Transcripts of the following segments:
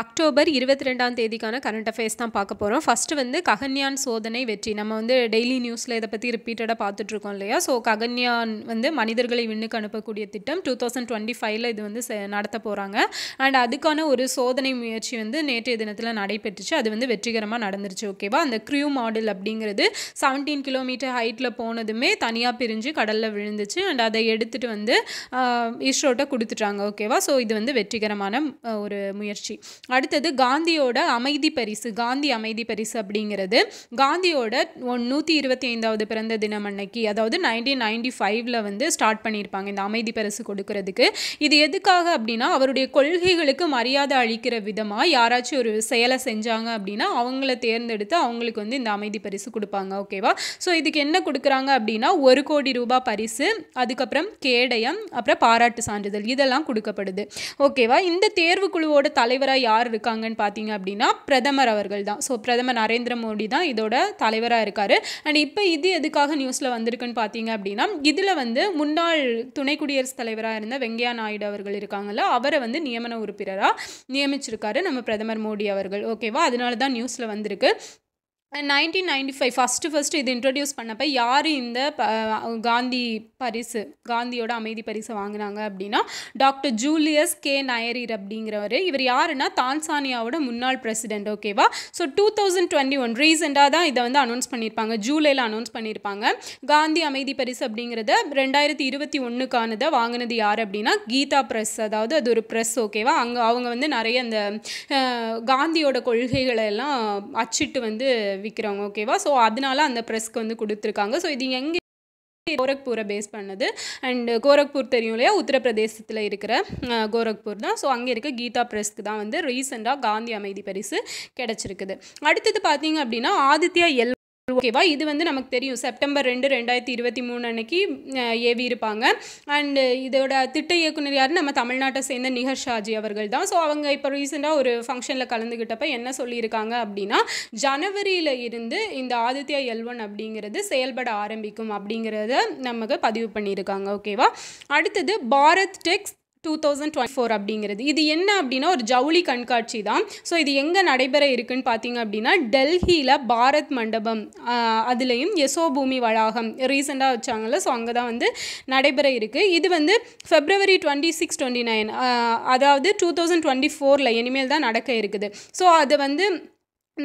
October இருபத்தி ரெண்டாம் தேதிக்கான current affairs தான் பார்க்க போகிறோம் ஃபஸ்ட்டு வந்து ககன்யான் சோதனை வெற்றி நம்ம வந்து டெய்லி நியூஸில் இதை பற்றி ரிப்பீட்டடாக பார்த்துட்ருக்கோம் இல்லையா ஸோ ககன்யான் வந்து மனிதர்களை விண்ணுக்கு அனுப்பக்கூடிய திட்டம் டூ தௌசண்ட் டுவெண்ட்டி ஃபைவ்ல இது வந்து நடத்த போகிறாங்க அண்ட் அதுக்கான ஒரு சோதனை முயற்சி வந்து நேற்றைய தினத்தில் நடைபெற்றுச்சு அது வந்து வெற்றிகரமாக நடந்துருச்சு ஓகேவா அந்த க்ரியூ மாடல் அப்படிங்கிறது செவன்டீன் கிலோமீட்டர் ஹைட்டில் போனதுமே தனியாக பிரிஞ்சு கடலில் விழுந்துச்சு அண்ட் அதை எடுத்துகிட்டு வந்து இஸ்ரோட்ட கொடுத்துட்டாங்க ஓகேவா ஸோ இது வந்து வெற்றிகரமான ஒரு முயற்சி அடுத்தது காந்தியோட அமைதி பரிசு காந்தி அமைதி பரிசு அப்படிங்கிறது காந்தியோட ஒன் நூற்றி இருபத்தி ஐந்தாவது பிறந்த தினம் அன்னைக்கு அதாவது நைன்டீன் நைன்டி ஃபைவ்ல வந்து ஸ்டார்ட் பண்ணியிருப்பாங்க இந்த அமைதி பரிசு கொடுக்கறதுக்கு இது எதுக்காக அப்படின்னா அவருடைய கொள்கைகளுக்கு மரியாதை அளிக்கிற விதமாக யாராச்சும் ஒரு செயலை செஞ்சாங்க அப்படின்னா அவங்கள தேர்ந்தெடுத்து அவங்களுக்கு வந்து இந்த அமைதி பரிசு கொடுப்பாங்க ஓகேவா ஸோ இதுக்கு என்ன கொடுக்குறாங்க அப்படின்னா ஒரு கோடி ரூபாய் பரிசு அதுக்கப்புறம் கேடயம் அப்புறம் பாராட்டு சான்றிதழ் இதெல்லாம் கொடுக்கப்படுது ஓகேவா இந்த தேர்வு குழுவோட தலைவராக யார் யார் இருக்காங்கன்னு பார்த்தீங்க அப்படின்னா பிரதமர் அவர்கள் தான் ஸோ பிரதமர் நரேந்திர மோடி தான் இதோட தலைவராக இருக்கார் அண்ட் இப்போ இது எதுக்காக நியூஸில் வந்திருக்குன்னு பார்த்தீங்க அப்படின்னா இதில் வந்து முன்னாள் துணை குடியரசுத் தலைவராக இருந்த வெங்கையா நாயுடு அவர்கள் இருக்காங்கல்ல அவரை வந்து நியமன உறுப்பினராக நியமிச்சிருக்காரு நம்ம பிரதமர் மோடி அவர்கள் ஓகேவா அதனால தான் நியூஸில் வந்திருக்கு nineteen ninety five first first இது இன்ட்ரடியூஸ் பண்ணப்போ யார் இந்த காந்தி பரிசு காந்தியோட அமைதி பரிசு வாங்கினாங்க அப்படின்னா டாக்டர் ஜூலியஸ் கே நயரீர் அப்படிங்கிறவர் இவர் யாருன்னா தான்சானியாவோட முன்னாள் பிரசிடென்ட் ஓகேவா so two thousand twenty one ரீசெண்டாக தான் இதை வந்து அனௌன்ஸ் பண்ணியிருப்பாங்க ஜூலையில் அனௌன்ஸ் பண்ணியிருப்பாங்க காந்தி அமைதி பரிசு அப்படிங்கிறத ரெண்டாயிரத்தி இருபத்தி ஒன்றுக்கானதை வாங்கினது யார் அப்படின்னா கீதா ப்ரெஸ் அதாவது அது ஒரு ப்ரெஸ் ஓகேவா அங்கே அவங்க வந்து நிறைய அந்த காந்தியோட கொள்கைகளை எல்லாம் அச்சிட்டு வந்து விற்கிறவங்க ஓகேவா ஸோ அதனால அந்த ப்ரெஸ்க்கு வந்து கொடுத்துருக்காங்க ஸோ இது எங்கே கோரக்பூரை பேஸ் பண்ணது அண்டு கோரக்பூர் தெரியும் இல்லையா உத்தரப்பிரதேசத்தில் இருக்கிற கோரக்பூர் தான் ஸோ அங்கே இருக்க கீதா ப்ரெஸ்க்கு தான் வந்து ரீசெண்டாக காந்தி அமைதி பரிசு கிடச்சிருக்குது அடுத்தது பார்த்தீங்க அப்படின்னா ஆதித்யா எல் ஓகேவா இது வந்து நமக்கு தெரியும் செப்டம்பர் ரெண்டு ரெண்டாயிரத்தி இருபத்தி மூணு அன்னைக்கு ஏவி இருப்பாங்க அண்டு இதோட திட்ட இயக்குனர் யார் நம்ம தமிழ்நாட்டை சேர்ந்த நிகர் ஷாஜி அவர்கள் தான் ஸோ அவங்க இப்போ ரீசெண்டாக ஒரு ஃபங்க்ஷனில் கலந்துக்கிட்டப்ப என்ன சொல்லியிருக்காங்க அப்படின்னா ஜனவரியில் இருந்து இந்த ஆதித்யா எல் ஒன் அப்படிங்கிறது செயல்பட ஆரம்பிக்கும் அப்படிங்கிறத நமக்கு பதிவு பண்ணியிருக்காங்க ஓகேவா அடுத்தது Bharat Tex two thousand twenty four அப்படிங்கிறது இது என்ன அப்படின்னா ஒரு ஜவுளி கண்காட்சி தான் ஸோ இது எங்கே நடைபெற இருக்குன்னு பார்த்தீங்க அப்படின்னா டெல்லியில் பாரத் மண்டபம் அதுலேயும் யசோபூமி வளாகம் ரீசெண்டாக வச்சாங்கல்ல ஸோ அங்கே தான் வந்து நடைபெற இருக்குது இது வந்து February twenty six twenty nine அதாவது டூ தௌசண்ட் டுவெண்ட்டி ஃபோரில் இனிமேல் தான் நடக்க இருக்குது ஸோ அது வந்து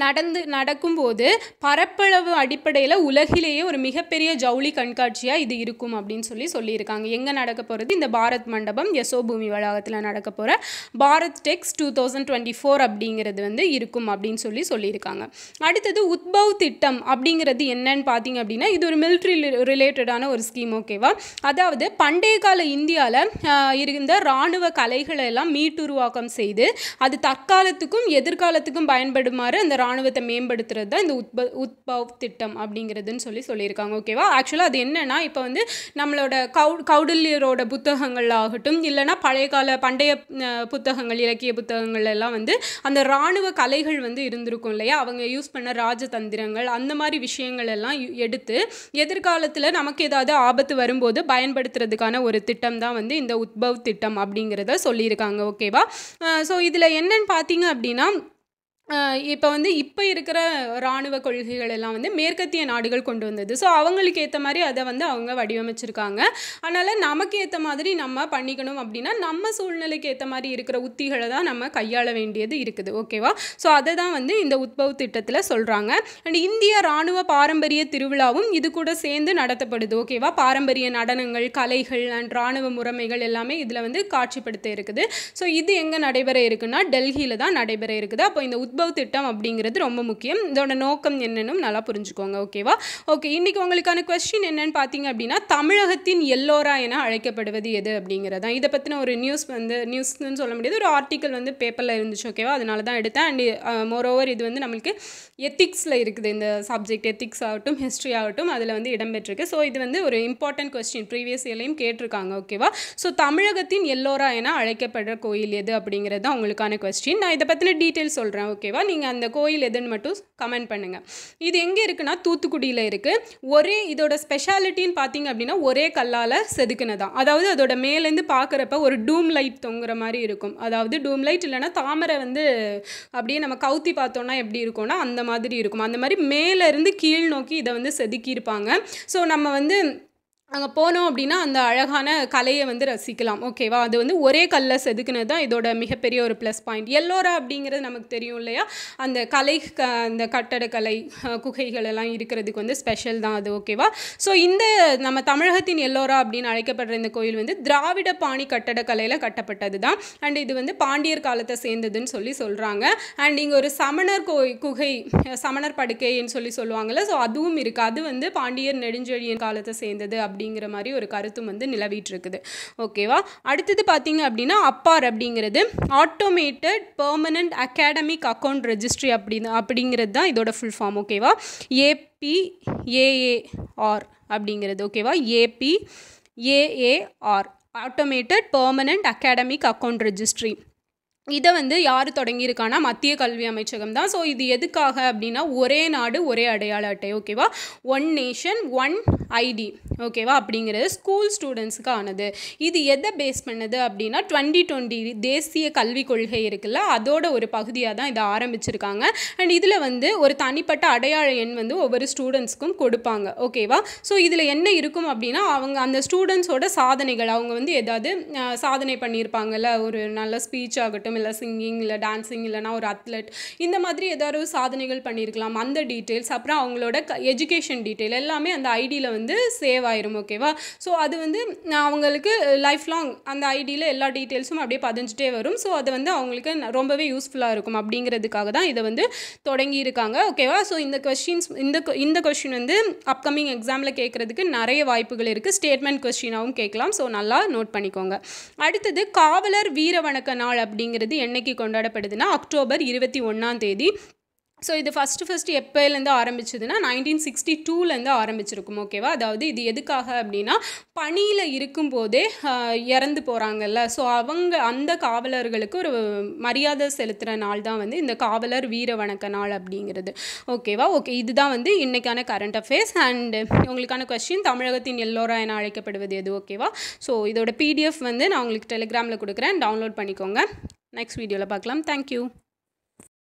நடந்து நடக்கும்போது பரப்பளவு அடிப்படையில் உலகிலேயே ஒரு மிகப்பெரிய ஜவுளி கண்காட்சியாக இது இருக்கும் அப்படின்னு சொல்லி சொல்லியிருக்காங்க எங்கே நடக்க போகிறது இந்த பாரத் மண்டபம் யசோபூமி வளாகத்தில் நடக்க போகிற Bharat Tex two thousand twenty four அப்படிங்கிறது வந்து இருக்கும் அப்படின்னு சொல்லி சொல்லியிருக்காங்க அடுத்தது உத்பவ் திட்டம் அப்படிங்கிறது என்னன்னு பார்த்தீங்க அப்படின்னா இது ஒரு மிலிட்ரி ரிலேட்டடான ஒரு ஸ்கீம் ஓகேவா அதாவது பண்டைய கால இந்தியாவில் இருந்த இராணுவ கலைகளை எல்லாம் மீட்டுருவாக்கம் செய்து அது தற்காலத்துக்கும் எதிர்காலத்துக்கும் பயன்படுமாறு அந்த இராணுவத்தை மேம்படுத்துறது தான் இந்த உத்ப உத்பவ் திட்டம் அப்படிங்கிறதுன்னு சொல்லி சொல்லியிருக்காங்க ஓகேவா ஆக்சுவலாக அது என்னென்னா இப்போ வந்து நம்மளோட கவு கௌடல்யரோட புத்தகங்கள் ஆகட்டும் இல்லைனா பழைய கால பண்டைய புத்தகங்கள் இலக்கிய புத்தகங்கள் எல்லாம் வந்து அந்த இராணுவ கலைகள் வந்து இருந்திருக்கும் இல்லையா அவங்க யூஸ் பண்ண ராஜதந்திரங்கள் அந்த மாதிரி விஷயங்கள் எல்லாம் எடுத்து எதிர்காலத்தில் நமக்கு ஏதாவது ஆபத்து வரும்போது பயன்படுத்துறதுக்கான ஒரு திட்டம் தான் வந்து இந்த உத்பவ் திட்டம் அப்படிங்கிறத சொல்லியிருக்காங்க ஓகேவா ஸோ இதில் என்னன்னு பார்த்தீங்க அப்படின்னா இப்போ வந்து இப்போ இருக்கிற இராணுவ கொள்கைகள் எல்லாம் வந்து மேற்கத்திய நாடுகள் கொண்டு வந்தது ஸோ அவங்களுக்கு ஏற்ற மாதிரி அதை வந்து அவங்க வடிவமைச்சிருக்காங்க அதனால் நமக்கு ஏற்ற மாதிரி நம்ம பண்ணிக்கணும் அப்படின்னா நம்ம சூழ்நிலைக்கு ஏற்ற மாதிரி இருக்கிற உத்திகளை தான் நம்ம கையாள வேண்டியது இருக்குது ஓகேவா ஸோ அதை தான் வந்து இந்த உத்பவ் திட்டத்தில் சொல்கிறாங்க அண்ட் இந்திய இராணுவ பாரம்பரிய திருவிழாவும் இது கூட சேர்ந்து நடத்தப்படுது ஓகேவா பாரம்பரிய நடனங்கள் கலைகள் அண்ட் இராணுவ முறைமைகள் எல்லாமே இதில் வந்து காட்சிப்படுத்த இருக்குது ஸோ இது எங்கே நடைபெற இருக்குன்னா டெல்லியில் தான் நடைபெற இருக்குது அப்போ இந்த உத்பவ உட்பவ் திட்டம் அப்படிங்கிறது ரொம்ப முக்கியம் இதோட நோக்கம் என்னன்னு நல்லா புரிஞ்சுக்கோங்க ஓகேவா ஓகே இன்றைக்கி உங்களுக்கான கொஸ்டின் என்னன்னு பார்த்தீங்க அப்படின்னா தமிழகத்தின் எல்லோரா என அழைக்கப்படுவது எது அப்படிங்கிறது தான் இதை பற்றின ஒரு நியூஸ் வந்து நியூஸ்ன்னு சொல்ல முடியாது ஒரு ஆர்டிக்கல் வந்து பேப்பரில் இருந்துச்சு ஓகேவா அதனால தான் எடுத்தேன் அண்ட் மோர் ஓவர் இது வந்து நம்மளுக்கு எத்திக்ஸில் இருக்குது இந்த சப்ஜெக்ட் எத்திக்ஸ் ஆகட்டும் ஹிஸ்ட்ரி ஆகட்டும் அதில் வந்து இடம்பெற்றிருக்கு ஸோ இது வந்து ஒரு இம்பார்ட்டன்ட் கொஸ்டின் ப்ரீவியஸ் இயர்லையும் கேட்டிருக்காங்க ஓகேவா ஸோ தமிழகத்தின் எல்லோரா என அழைக்கப்படுற கோயில் எது அப்படிங்கிறது தான் உங்களுக்கான கொஸ்டின் நான் இதை பற்றின டீட்டெயில் சொல்கிறேன் ஓகேவா நீங்கள் அந்த கோயில் எதுன்னு மட்டும் கமெண்ட் பண்ணுங்கள் இது எங்கே இருக்குன்னா தூத்துக்குடியில் இருக்குது ஒரே இதோட ஸ்பெஷாலிட்டின்னு பார்த்தீங்க அப்படின்னா ஒரே கல்லால் செதுக்கினதான் அதாவது அதோட மேலேருந்து பார்க்குறப்ப ஒரு டூம் லைட் தொங்குற மாதிரி இருக்கும் அதாவது டூம் லைட் இல்லைனா தாமரை வந்து அப்படியே நம்ம கவுத்தி பார்த்தோன்னா எப்படி இருக்கும்னா அந்த மாதிரி இருக்கும் அந்த மாதிரி மேலேருந்து கீழ் நோக்கி இதை வந்து செதுக்கியிருப்பாங்க ஸோ நம்ம வந்து அங்கே போனோம் அப்படின்னா அந்த அழகான கலையை வந்து ரசிக்கலாம் ஓகேவா அது வந்து ஒரே கல்லில் செதுக்குனது தான் இதோட மிகப்பெரிய ஒரு ப்ளஸ் பாயிண்ட் எல்லோரா அப்படிங்கிறது நமக்கு தெரியும் இல்லையா அந்த கலை க அந்த கட்டடக்கலை குகைகள் எல்லாம் இருக்கிறதுக்கு வந்து ஸ்பெஷல் தான் அது ஓகேவா ஸோ இந்த நம்ம தமிழகத்தின் எல்லோரா அப்படின்னு அழைக்கப்படுற இந்த கோயில் வந்து திராவிட பாணி கட்டடக்கலையில் கட்டப்பட்டது தான் அண்ட் இது வந்து பாண்டியர் காலத்தை சேர்ந்ததுன்னு சொல்லி சொல்கிறாங்க அண்ட் இங்கே ஒரு சமணர் கோயில் குகை சமணர் படுக்கைன்னு சொல்லி சொல்லுவாங்கள்ல ஸோ அதுவும் இருக்குது அது வந்து பாண்டியர் நெடுஞ்செழியன் காலத்தை சேர்ந்தது அப்படி அப்படிங்கிற மாதிரி ஒரு கருத்தும் வந்து நிலவிட்டு இருக்குது ஓகேவா அடுத்தது பார்த்தீங்க அப்படின்னா அப்பார் அப்படிங்கிறது automated permanent academic account registry அப்படின்னு அப்படிங்கிறது தான் இதோட ஃபுல் ஃபார்ம் ஓகேவா ஏபிஏஏஆர் அப்படிங்கிறது ஓகேவா A P A A R automated permanent academic account registry இதை வந்து யார் தொடங்கியிருக்கானா மத்திய கல்வி அமைச்சகம் தான் ஸோ இது எதுக்காக அப்படின்னா ஒரே நாடு ஒரே அடையாள அட்டை ஓகேவா ஒன் நேஷன் ஒன் ஐடி ஓகேவா அப்படிங்கிறது ஸ்கூல் ஸ்டூடெண்ட்ஸுக்கு ஆனது இது எதை பேஸ் பண்ணது அப்படின்னா டுவெண்ட்டி டுவெண்ட்டி தேசிய கல்விக் கொள்கை இருக்குல்ல அதோட ஒரு பகுதியாக தான் இதை ஆரம்பிச்சிருக்காங்க அண்ட் இதில் வந்து ஒரு தனிப்பட்ட அடையாள எண் வந்து ஒவ்வொரு ஸ்டூடெண்ட்ஸ்க்கும் கொடுப்பாங்க ஓகேவா ஸோ இதில் என்ன இருக்கும் அப்படின்னா அவங்க அந்த ஸ்டூடெண்ட்ஸோட சாதனைகள் அவங்க வந்து ஏதாவது சாதனை பண்ணியிருப்பாங்கல்ல ஒரு நல்ல ஸ்பீச் ஆகட்டும் இல்லை சிங்கிங் இல்லை டான்ஸிங் இல்லைனா ஒரு அத்லெட் இந்த மாதிரி ஏதாவது சாதனைகள் பண்ணியிருக்கலாம் அந்த டீட்டெயில்ஸ் அப்புறம் அவங்களோட எஜுகேஷன் டீட்டெயில் எல்லாமே அந்த ஐடியில் வந்து சேவ் ஆயிரும் ஓகேவா ஸோ அது வந்து அவங்களுக்கு லைஃப் லாங் அந்த ஐடியில் எல்லா டீட்டெயில்ஸும் அப்படியே பதிஞ்சிட்டே வரும் ஸோ அது வந்து அவங்களுக்கு ரொம்பவே யூஸ்ஃபுல்லாக இருக்கும் அப்படிங்கிறதுக்காக தான் இதை வந்து தொடங்கி இருக்காங்க ஓகேவா ஸோ இந்த கொஷின்ஸ் இந்த இந்த கொஷின் வந்து அப்கமிங் எக்ஸாமில் கேட்குறதுக்கு நிறைய வாய்ப்புகள் இருக்குது ஸ்டேட்மெண்ட் கொஷினாகவும் கேட்கலாம் ஸோ நல்லா நோட் பண்ணிக்கோங்க அடுத்தது காவலர் வீர வணக்க நாள் அப்படிங்கிறது என்றைக்கு கொண்டாடப்படுதுன்னா அக்டோபர் இருபத்தி ஒன்றாம் தேதி ஸோ இது ஃபஸ்ட்டு ஃபஸ்ட்டு எப்போலேருந்து ஆரம்பிச்சதுன்னா நைன்டீன் சிக்ஸ்டி டூலேருந்து ஆரம்பிச்சிருக்கும் ஓகேவா அதாவது இது எதுக்காக அப்படின்னா பணியில் இருக்கும்போதே இறந்து போகிறாங்கல்ல ஸோ அவங்க அந்த காவலர்களுக்கு ஒரு மரியாதை செலுத்துகிற நாள் தான் வந்து இந்த காவலர் வீர வணக்க நாள் அப்படிங்கிறது ஓகேவா ஓகே இதுதான் வந்து இன்றைக்கான கரண்ட் அஃபேர்ஸ் அண்ட் உங்களுக்கான கொஸ்டின் தமிழகத்தின் எல்லோரா என அழைக்கப்படுவது எது ஓகேவா ஸோ இதோட பிடிஎஃப் வந்து நான் உங்களுக்கு டெலிகிராமில் கொடுக்குறேன் டவுன்லோட் பண்ணிக்கோங்க நெக்ஸ்ட் வீடியோவில் பார்க்கலாம் தேங்க்யூ